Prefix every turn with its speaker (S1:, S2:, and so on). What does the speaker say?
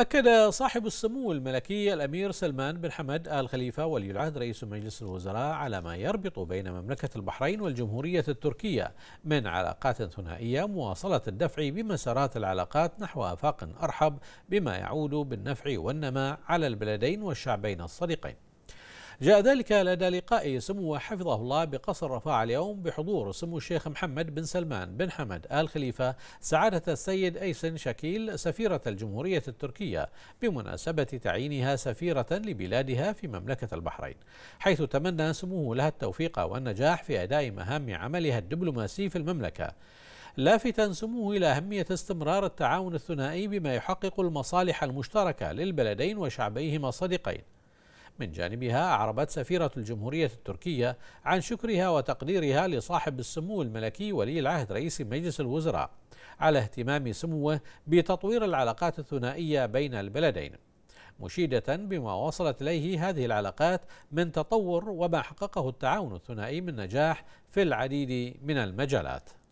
S1: أكد صاحب السمو الملكي الأمير سلمان بن حمد آل خليفة ولي العهد رئيس مجلس الوزراء على ما يربط بين مملكة البحرين والجمهورية التركية من علاقات ثنائية مواصلة الدفع بمسارات العلاقات نحو آفاق أرحب بما يعود بالنفع والنماء على البلدين والشعبين الصديقين جاء ذلك لدى لقاء سمو حفظه الله بقصر رفاع اليوم بحضور سمو الشيخ محمد بن سلمان بن حمد آل خليفة سعادة السيد أيسن شكيل سفيرة الجمهورية التركية بمناسبة تعيينها سفيرة لبلادها في مملكة البحرين حيث تمنى سموه لها التوفيق والنجاح في أداء مهام عملها الدبلوماسي في المملكة لافتا سموه إلى أهمية استمرار التعاون الثنائي بما يحقق المصالح المشتركة للبلدين وشعبيهما الصديقين من جانبها أعربت سفيرة الجمهورية التركية عن شكرها وتقديرها لصاحب السمو الملكي ولي العهد رئيس مجلس الوزراء على اهتمام سموه بتطوير العلاقات الثنائية بين البلدين مشيدة بما وصلت إليه هذه العلاقات من تطور وما حققه التعاون الثنائي من نجاح في العديد من المجالات